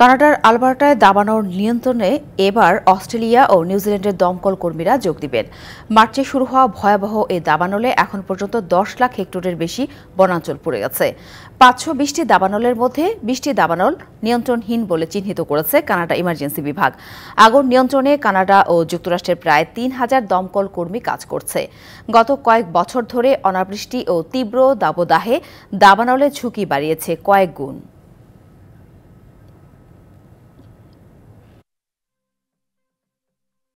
কানাডার আলবার্টায় দাবানোর নিয়ন্ত্রণে এবার অস্ট্রেলিয়া ও নিউজিল্যান্ডের দমকল কর্মীরা যোগ দিবেন মার্চে শুরু হওয়া ভয়াবহ এই দাবানলে এখন পর্যন্ত দশ লাখ হেক্টরের বেশি বনাঞ্চল পড়ে গেছে পাঁচশো বিশটি দাবানলের মধ্যে বিশটি দাবানল নিয়ন্ত্রণহীন বলে চিহ্নিত করেছে কানাডা ইমার্জেন্সি বিভাগ আগুন নিয়ন্ত্রণে কানাডা ও যুক্তরাষ্ট্রের প্রায় তিন হাজার দমকল কর্মী কাজ করছে গত কয়েক বছর ধরে অনাবৃষ্টি ও তীব্র দাবদাহে দাবানলের ঝুঁকি বাড়িয়েছে কয়েক গুণ